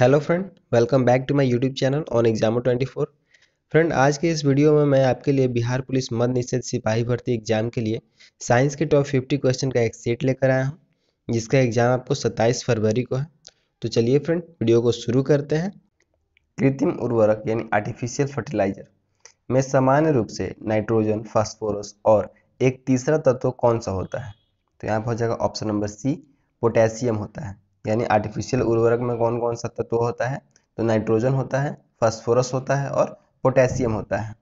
hello friend welcome back to my YouTube channel on Examo 24 friend आज के इस video में मैं आपके लिए बिहार पुलिस मद निषेध सिपाही भर्ती एग्जाम के लिए साइंस के टॉप 50 क्वेश्चन का एक सेट लेकर आया हूँ जिसका एग्जाम आपको 27 फरवरी को है तो चलिए फ्रेंड वीडियो को शुरू करते हैं कृत्रिम उर्वरक यानी आर्टिफिशियल फर्टिलाइजर में सामान्य रूप से नाइट्रोजन फॉस्फोरस और एक तीसरा तत्व कौन सा होता है तो यहाँ पर हो जाएगा ऑप्शन नंबर सी पोटेशियम होता है यानी आर्टिफिशियल उर्वरक में कौन कौन सा तत्व होता है तो नाइट्रोजन होता है फास्फोरस होता है और पोटेशियम होता है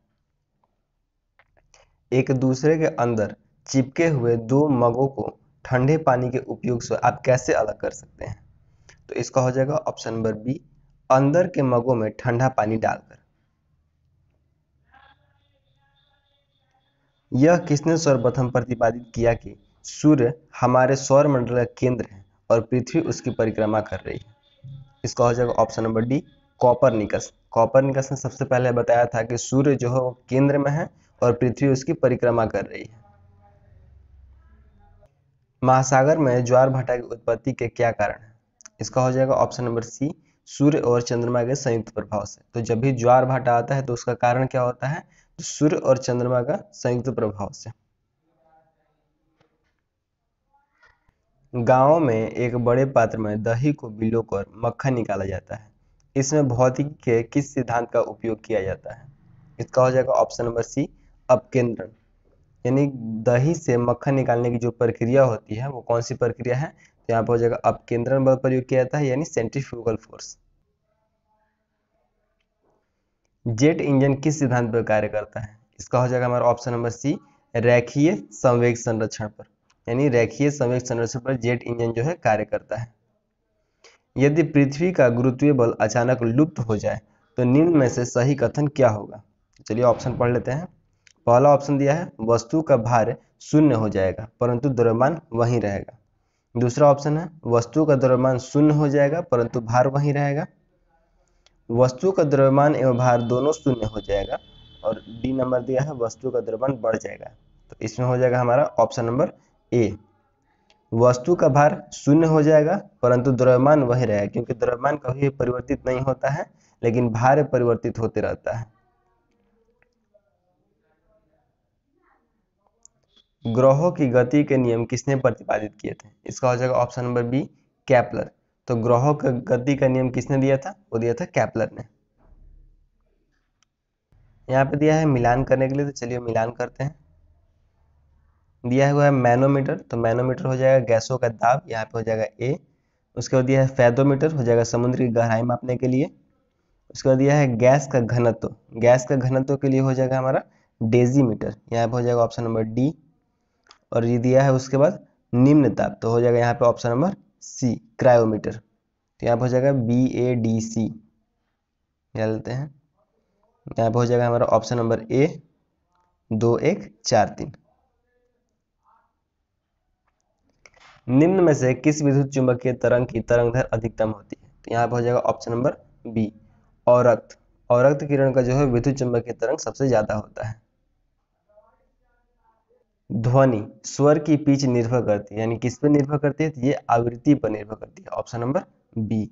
एक दूसरे के अंदर चिपके हुए दो मगों को ठंडे पानी के उपयोग से आप कैसे अलग कर सकते हैं तो इसका हो जाएगा ऑप्शन नंबर बी अंदर के मगों में ठंडा पानी डालकर यह किसने सर्वप्रथम प्रतिपादित किया कि सूर्य हमारे सौर मंडल का केंद्र है और पृथ्वी उसकी परिक्रमा कर रही है इसका हो जाएगा option number D Copernicus Copernicus ने सबसे पहले बताया था कि सूर्य जो है वो केंद्र में है और पृथ्वी उसकी परिक्रमा कर रही है महासागर में ज्वार भाटा की उत्पत्ति के क्या कारण है इसका हो जाएगा ऑप्शन नंबर सी सूर्य और चंद्रमा के संयुक्त प्रभाव से तो जब भी ज्वार भाटा आता है तो उसका कारण क्या होता है तो सूर्य और चंद्रमा का संयुक्त प्रभाव से गाँव में एक बड़े पात्र में दही को बिलो कर मक्खन निकाला जाता है इसमें भौतिकी के किस सिद्धांत का उपयोग किया जाता है इसका हो जाएगा ऑप्शन नंबर सी अपकेंद्रण यानी दही से मक्खन निकालने की जो प्रक्रिया होती है वो कौन सी प्रक्रिया है तो यहाँ पर हो जाएगा अपकेंद्रण बल प्रयोग किया जाता है यानी सेंट्रीफ्यूगल फोर्स जेट इंजन किस सिद्धांत पर कार्य करता है इसका हो जाएगा हमारा ऑप्शन नंबर सी रैखीय संवेग संरक्षण पर यानी रेखीय संवेग संरचना पर जेट इंजन जो है कार्य करता है यदि पृथ्वी का गुरुत्वीय बल अचानक लुप्त हो जाए तो निम्न में से सही कथन क्या होगा चलिए ऑप्शन पढ़ लेते हैं पहला ऑप्शन दिया है वस्तु का भार शून्य हो जाएगा परंतु द्रव्यमान वहीं रहेगा दूसरा ऑप्शन है वस्तु का द्रव्यमान शून्य हो जाएगा परंतु भार वहीं रहेगा वस्तु का द्रव्यमान एवं भार दोनों शून्य हो जाएगा और डी नंबर दिया है वस्तु का द्रव्यमान बढ़ जाएगा तो इसमें हो जाएगा हमारा ऑप्शन नंबर ए वस्तु का भार शून्य हो जाएगा परंतु द्रव्यमान वही रहेगा क्योंकि द्रव्यमान कभी परिवर्तित नहीं होता है लेकिन भार परिवर्तित होते रहता है ग्रहों की गति के नियम किसने प्रतिपादित किए थे इसका हो जाएगा ऑप्शन नंबर बी कैपलर तो ग्रहों का गति का नियम किसने दिया था वो दिया था कैपलर ने यहाँ पे दिया है मिलान करने के लिए तो चलिए मिलान करते हैं दिया हुआ है मैनोमीटर तो मैनोमीटर हो जाएगा गैसों का दाब यहाँ पे हो जाएगा ए उसके बाद दिया है फैदोमीटर हो जाएगा समुद्र की गहराई मापने के लिए उसके बाद दिया है गैस का घनत्व गैस का घनत्व के लिए हो जाएगा हमारा डेजी मीटर यहाँ पे हो जाएगा ऑप्शन नंबर डी और ये दिया है उसके बाद निम्न ताप तो हो जाएगा यहाँ पे ऑप्शन नंबर सी क्रायोमीटर तो यहाँ पे हो जाएगा बी ए डी सी यहाँ लेते हैं यहाँ पे हो जाएगा हमारा ऑप्शन नंबर ए दो एक चार तीन निम्न में से किस विद्युत चुंबकीय तरंग की तरंग दर अधिकतम होती है तो यहाँ पर हो जाएगा ऑप्शन नंबर बी औरत औरत किरण का जो है विद्युत चुंबकीय तरंग सबसे ज्यादा होता है ध्वनि स्वर की पिच निर्भर करती है यानी किस पर निर्भर करती है तो ये आवृत्ति पर निर्भर करती है ऑप्शन नंबर बी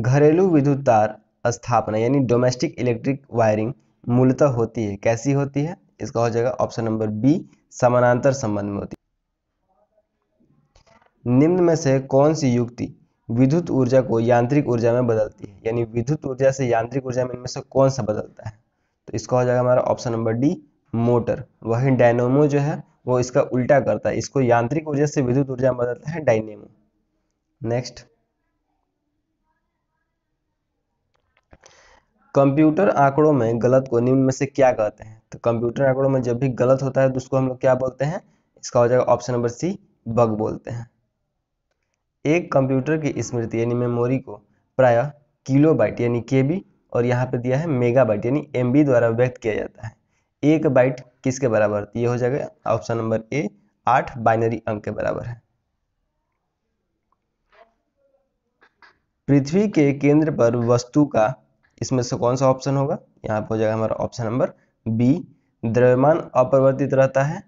घरेलू विद्युत तार स्थापना यानी डोमेस्टिक इलेक्ट्रिक वायरिंग मूलतः होती है कैसी होती है इसका हो जाएगा ऑप्शन नंबर बी समानांतर संबंध में होती है निम्न में से कौन सी युक्ति विद्युत ऊर्जा को यांत्रिक ऊर्जा में बदलती है यानी विद्युत ऊर्जा से यांत्रिक ऊर्जा में इनमें से कौन सा बदलता है तो इसका हो जाएगा हमारा ऑप्शन नंबर डी मोटर वही डायनोमो जो है वो इसका उल्टा करता है इसको यांत्रिक ऊर्जा से विद्युत ऊर्जा में बदलता है डायनेमो नेक्स्ट कंप्यूटर आंकड़ों में गलत को निम्न में से क्या कहते हैं तो कंप्यूटर आंकड़ों में जब भी गलत होता है तो उसको हम लोग क्या बोलते हैं इसका हो जाएगा ऑप्शन नंबर सी बग बोलते हैं एक कंप्यूटर की स्मृति यानी मेमोरी को प्रायः किलोबाइट यानी के बी और यहाँ पे दिया है मेगाबाइट यानी एम द्वारा व्यक्त किया जाता है एक बाइट किसके बराबर ये हो जाएगा ऑप्शन नंबर ए आठ बाइनरी अंक के बराबर है पृथ्वी के केंद्र पर वस्तु का इसमें से कौन सा ऑप्शन होगा यहाँ पे हो जाएगा हमारा ऑप्शन नंबर बी द्रव्यमान अपरिवर्तित रहता है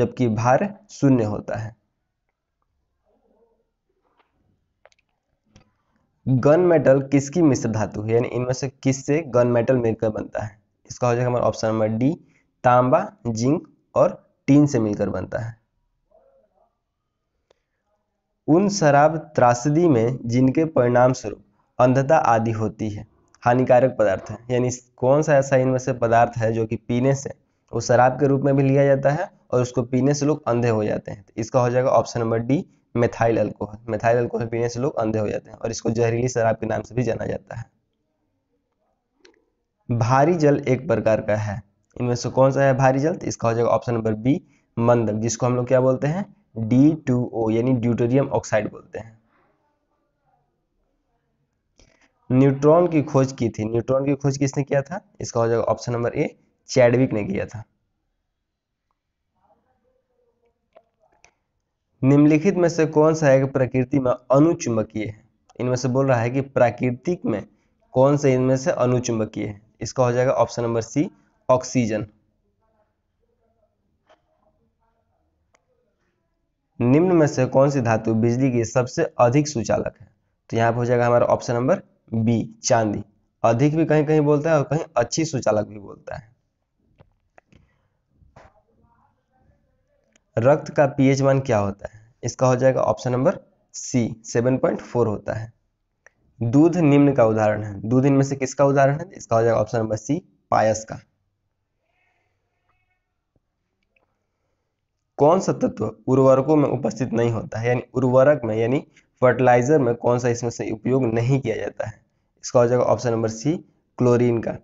जबकि भार शून्य होता है गन मेटल किसकी मिश्र धातु है यानी इनमें से किस से गन मेटल मिलकर बनता है इसका हो जाएगा हमारा ऑप्शन नंबर डी तांबा जिंक और टीन से मिलकर बनता है उन शराब त्रासदी में जिनके परिणाम स्वरूप अंधता आदि होती है हानिकारक पदार्थ है यानी कौन सा ऐसा इनमें से पदार्थ है जो कि पीने से वो शराब के रूप में भी लिया जाता है और उसको पीने से लोग अंधे हो जाते हैं तो इसका हो जाएगा option number D methyl alcohol methyl alcohol पीने से लोग अंधे हो जाते हैं और इसको जहरीली शराब के नाम से भी जाना जाता है भारी जल एक प्रकार का है इनमें से कौन सा है भारी जल तो इसका हो जाएगा ऑप्शन नंबर बी मंदक जिसको हम लोग क्या बोलते हैं डी टू ओ यानी ड्यूटोरियम ऑक्साइड बोलते हैं न्यूट्रॉन की खोज की थी न्यूट्रॉन की खोज किसने किया था इसका हो जाएगा ऑप्शन नंबर ए चैडविक ने किया था निम्नलिखित में से कौन सा है कि प्रकृति में अनुचुंबकीय है इनमें से बोल रहा है कि प्राकृतिक में कौन से इनमें से अनुचुंबकीय है इसका हो जाएगा ऑप्शन नंबर सी ऑक्सीजन निम्न में से कौन सी धातु बिजली की सबसे अधिक सुचालक है तो यहाँ पे हो जाएगा हमारा ऑप्शन नंबर बी चांदी अधिक भी कहीं कहीं बोलता है और कहीं अच्छी सुचालक भी बोलता है रक्त का पीएच वन क्या होता है इसका हो जाएगा ऑप्शन नंबर सी 7.4 होता है दूध निम्न का उदाहरण है दूध इनमें से किसका उदाहरण है इसका हो जाएगा ऑप्शन नंबर सी पायस का कौन सा तत्व उर्वरकों में उपस्थित नहीं होता है यानी उर्वरक में यानी फर्टिलाइजर में कौन सा इसमें से उपयोग नहीं किया जाता है इसका हो जाएगा ऑप्शन नंबर सी क्लोरीन का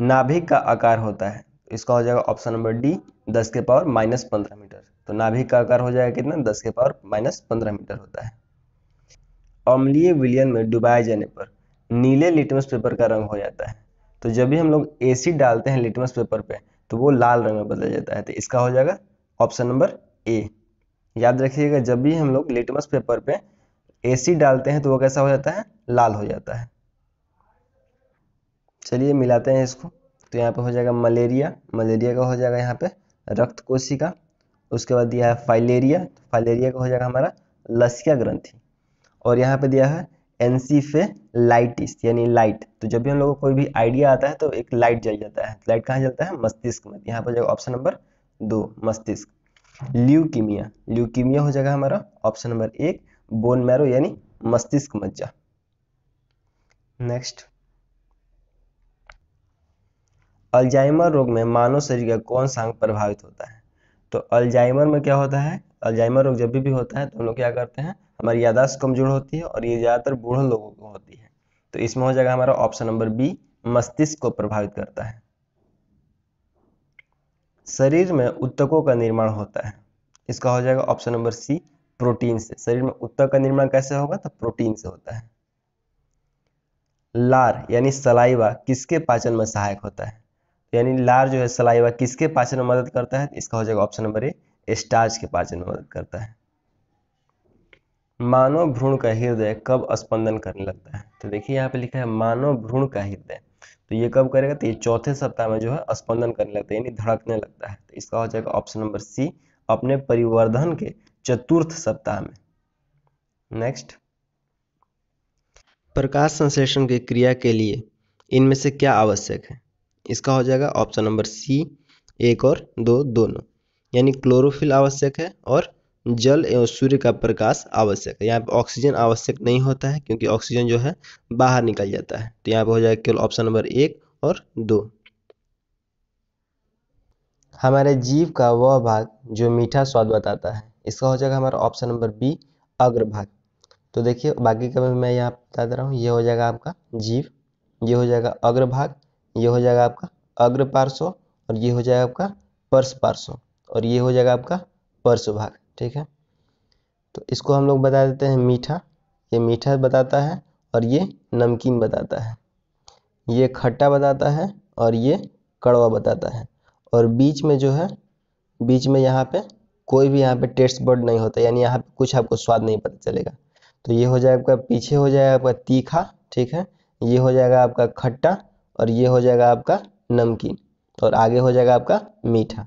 नाभिक का आकार होता है इसका हो जाएगा ऑप्शन नंबर डी दस के पावर माइनस पंद्रह मीटर तो नाभिक का आकार हो जाएगा कितना दस के पावर माइनस पंद्रह मीटर होता है अम्लीय विलियन में डुबाए जाने पर नीले लिटमस पेपर का रंग हो जाता है तो जब भी हम लोग एसिड डालते हैं लिटमस पेपर पे तो वो लाल रंग में बदल जाता है तो इसका हो जाएगा ऑप्शन नंबर ए याद रखिएगा जब भी हम लोग लिटमस पेपर पे एसिड डालते हैं तो वो कैसा हो जाता है लाल हो जाता है चलिए मिलाते हैं इसको तो यहाँ पे हो जाएगा मलेरिया मलेरिया का हो जाएगा यहाँ पे रक्त कोशिका उसके बाद दिया है फाइलेरिया फाइलेरिया का हो जाएगा हमारा लसिका ग्रंथि और यहाँ पे दिया है एनसीफेलाइटिस यानी लाइट तो जब भी हम लोगों को कोई भी आइडिया आता है तो एक लाइट जल जाता है लाइट कहाँ जलता है मस्तिष्क में यहाँ पर जाएगा ऑप्शन नंबर दो मस्तिष्क ल्यूकीमिया ल्यूकीमिया हो जाएगा हमारा ऑप्शन नंबर एक बोन मैरो यानी मस्तिष्क मज्जा नेक्स्ट अल्जाइमर रोग में मानव शरीर का कौन सा अंग प्रभावित होता है तो अल्जाइमर में क्या होता है अल्जाइमर रोग जब भी, भी होता है तो हम लोग क्या करते हैं हमारी यादाश्त कमजोर होती है और ये ज़्यादातर बूढ़ों लोगों को होती है तो इसमें हो जाएगा हमारा ऑप्शन नंबर बी मस्तिष्क को प्रभावित करता है शरीर में उत्तकों का निर्माण होता है इसका हो जाएगा ऑप्शन नंबर सी प्रोटीन से शरीर में उत्तक का निर्माण कैसे होगा तो प्रोटीन से होता है लार यानी सलाइवा किसके पाचन में सहायक होता है यानी लार जो है सलाइवा किसके पाचन में मदद करता है इसका हो जाएगा ऑप्शन नंबर ए स्टार्च के पाचन में मदद करता है मानव भ्रूण का हृदय कब स्पंदन करने लगता है तो देखिए यहाँ पे लिखा है मानव भ्रूण का हृदय तो ये कब करेगा तो ये चौथे सप्ताह में जो है स्पंदन करने लगता है यानी धड़कने लगता है तो इसका हो जाएगा ऑप्शन नंबर सी अपने परिवर्धन के चतुर्थ सप्ताह में नेक्स्ट प्रकाश संश्लेषण की क्रिया के लिए इनमें से क्या आवश्यक है इसका हो जाएगा ऑप्शन नंबर सी एक और दो दोनों यानी क्लोरोफिल आवश्यक है और जल एवं सूर्य का प्रकाश आवश्यक है यहाँ पे ऑक्सीजन आवश्यक नहीं होता है क्योंकि ऑक्सीजन जो है बाहर निकल जाता है तो यहाँ पर हो जाएगा केवल ऑप्शन नंबर एक और दो हमारे जीव का वह भाग जो मीठा स्वाद बताता है इसका हो जाएगा हमारा ऑप्शन नंबर बी अग्रभाग तो देखिए बाकी का मैं यहाँ बता दे रहा हूँ ये हो जाएगा आपका जीव ये हो जाएगा अग्रभाग ये हो जाएगा आपका अग्र पार्श्व और ये हो जाएगा आपका पर्श पार्श्व और ये हो जाएगा आपका पर्श भाग ठीक है तो इसको हम लोग बता देते हैं मीठा ये मीठा बताता है और ये नमकीन बताता है ये खट्टा बताता है और ये कड़वा बताता है और बीच में जो है बीच में यहाँ पे कोई भी यहाँ पे टेस्ट बर्ड नहीं होता यानी यहाँ पे कुछ आपको स्वाद नहीं पता चलेगा तो ये हो जाएगा आपका पीछे हो जाएगा आपका तीखा ठीक है ये हो जाएगा आपका खट्टा और ये हो जाएगा आपका नमकीन तो और आगे हो जाएगा आपका मीठा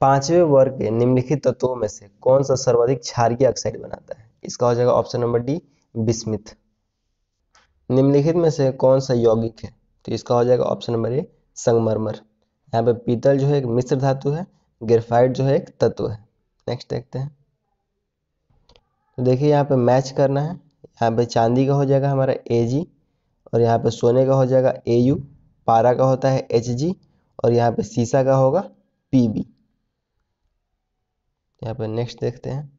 पांचवें वर्ग के निम्नलिखित तत्वों में से कौन सा सर्वाधिक क्षारीय ऑक्साइड बनाता है इसका हो जाएगा ऑप्शन नंबर डी बिस्मिथ निम्नलिखित में से कौन सा यौगिक है तो इसका हो जाएगा ऑप्शन नंबर ए संगमरमर यहाँ पे पीतल जो है एक मिश्र धातु है ग्रेफाइट जो है एक तत्व है नेक्स्ट देखते हैं तो देखिए यहाँ पे मैच करना है यहाँ पे चांदी का हो जाएगा हमारा ए जी और यहाँ पे सोने का हो जाएगा ए यू पारा का होता है एच जी और यहाँ पे सीसा का होगा पी बी यहाँ पे नेक्स्ट देखते हैं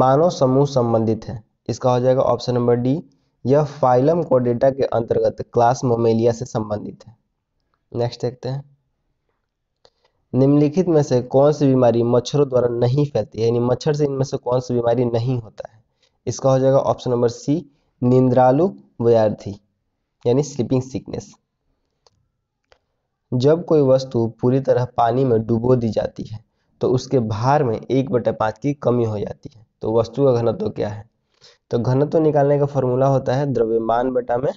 मानव समूह संबंधित है इसका हो जाएगा ऑप्शन नंबर डी यह फाइलम को डेटा के अंतर्गत क्लास मोमेलिया से संबंधित है नेक्स्ट देखते हैं निम्नलिखित में से कौन सी बीमारी मच्छरों द्वारा नहीं फैलती है यानी मच्छर से इनमें से कौन सी बीमारी नहीं होता है इसका हो जाएगा ऑप्शन नंबर सी निंद्रालु व्यार्थी यानी स्लीपिंग सिकनेस जब कोई वस्तु पूरी तरह पानी में डुबो दी जाती है तो उसके भार में एक बटे पाँच की कमी हो जाती है तो वस्तु का घनत्व क्या है तो घनत्व निकालने का फॉर्मूला होता है द्रव्यमान बटा में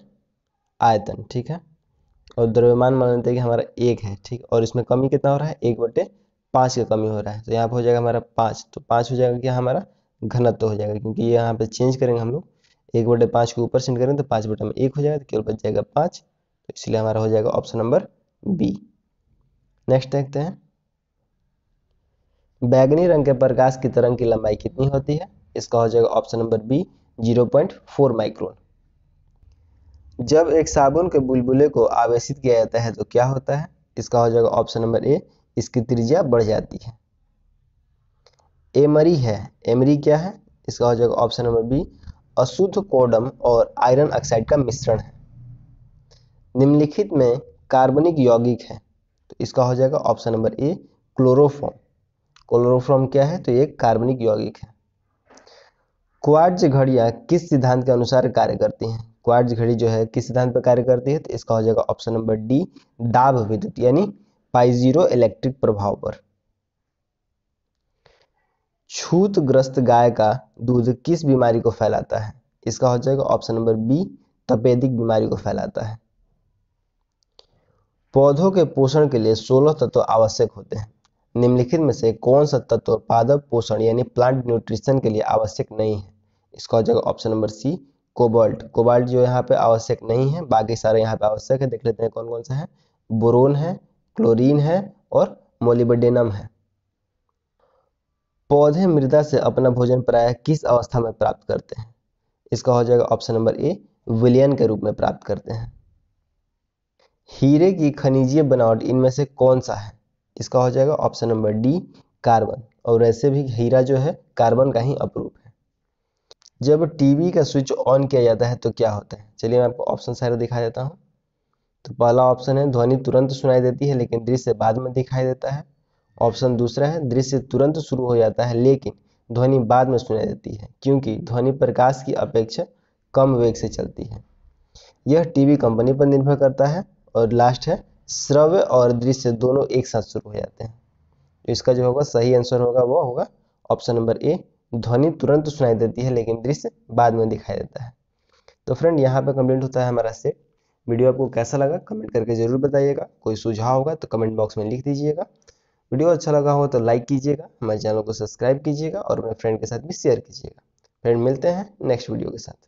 आयतन ठीक है और द्रव्यमान मान लेते हैं कि हमारा एक है ठीक और इसमें कमी कितना हो रहा है एक बटे पाँच का कमी हो रहा है तो यहाँ पर हो जाएगा हमारा पाँच तो पाँच हो जाएगा क्या हमारा घनत्व हो जाएगा क्योंकि यहाँ पे चेंज करेंगे हम लोग एक बटे पाँच को ऊपर सेंड करें तो पाँच बटे में एक हो जाएगा तो केवल बच जाएगा पाँच तो इसलिए हमारा हो जाएगा ऑप्शन नंबर बी नेक्स्ट देखते हैं बैगनी रंग के प्रकाश की तरंग की लंबाई कितनी होती है इसका हो जाएगा ऑप्शन नंबर बी 0.4 माइक्रोन जब एक साबुन के बुलबुले को आवेशित किया जाता है तो क्या होता है इसका हो जाएगा ऑप्शन नंबर ए इसकी त्रिज्या बढ़ जाती है एमरी है एमरी क्या है इसका हो जाएगा ऑप्शन नंबर बी अशुद्ध कोडम और आयरन ऑक्साइड का मिश्रण है निम्नलिखित में कार्बनिक यौगिक है तो इसका हो जाएगा option number A chloroform chloroform क्या है तो ये कार्बनिक यौगिक है क्वार्ज घड़ियां किस सिद्धांत के अनुसार कार्य करती हैं क्वार्ज घड़ी जो है किस सिद्धांत पर कार्य करती है तो इसका हो जाएगा ऑप्शन नंबर डी दाब विद्युत यानी पाइजीरो इलेक्ट्रिक प्रभाव पर छूत ग्रस्त गाय का दूध किस बीमारी को फैलाता है इसका हो जाएगा ऑप्शन नंबर बी तपेदिक बीमारी को फैलाता है पौधों के पोषण के लिए 16 तत्व आवश्यक होते हैं निम्नलिखित में से कौन सा तत्व पादप पोषण यानी प्लांट न्यूट्रिशन के लिए आवश्यक नहीं है इसका हो जाएगा option number C cobalt cobalt जो यहाँ पे आवश्यक नहीं है बाकी सारे यहाँ पे आवश्यक है देख लेते हैं कौन कौन सा है बोरोन है क्लोरीन है और मोलिबेडेनम है पौधे मृदा से अपना भोजन प्राय किस अवस्था में प्राप्त करते हैं इसका हो जाएगा ऑप्शन नंबर ए विलियन के रूप में प्राप्त करते हैं हीरे की खनिजीय बनावट इनमें से कौन सा है इसका हो जाएगा ऑप्शन नंबर डी कार्बन और ऐसे भी हीरा जो है कार्बन का ही अप्रूप है जब टीवी का स्विच ऑन किया जाता है तो क्या होता है चलिए मैं आपको ऑप्शन सारे दिखा देता हूँ तो पहला ऑप्शन है ध्वनि तुरंत सुनाई देती है लेकिन दृश्य बाद में दिखाई देता है ऑप्शन दूसरा है दृश्य तुरंत शुरू हो जाता है लेकिन ध्वनि बाद में सुनाई देती है क्योंकि ध्वनि प्रकाश की अपेक्षा कम वेग से चलती है यह टीवी कंपनी पर निर्भर करता है और लास्ट है श्रव्य और दृश्य दोनों एक साथ शुरू हो जाते हैं तो इसका जो होगा सही आंसर होगा वह होगा ऑप्शन नंबर ए ध्वनि तुरंत सुनाई देती है लेकिन दृश्य बाद में दिखाई देता है तो फ्रेंड यहाँ पर कंप्लीट होता है हमारा सेट वीडियो आपको कैसा लगा कमेंट करके ज़रूर बताइएगा कोई सुझाव होगा तो कमेंट बॉक्स में लिख दीजिएगा वीडियो अच्छा लगा हो तो लाइक कीजिएगा हमारे चैनल को सब्सक्राइब कीजिएगा और अपने फ्रेंड के साथ भी शेयर कीजिएगा फ्रेंड मिलते हैं नेक्स्ट वीडियो के साथ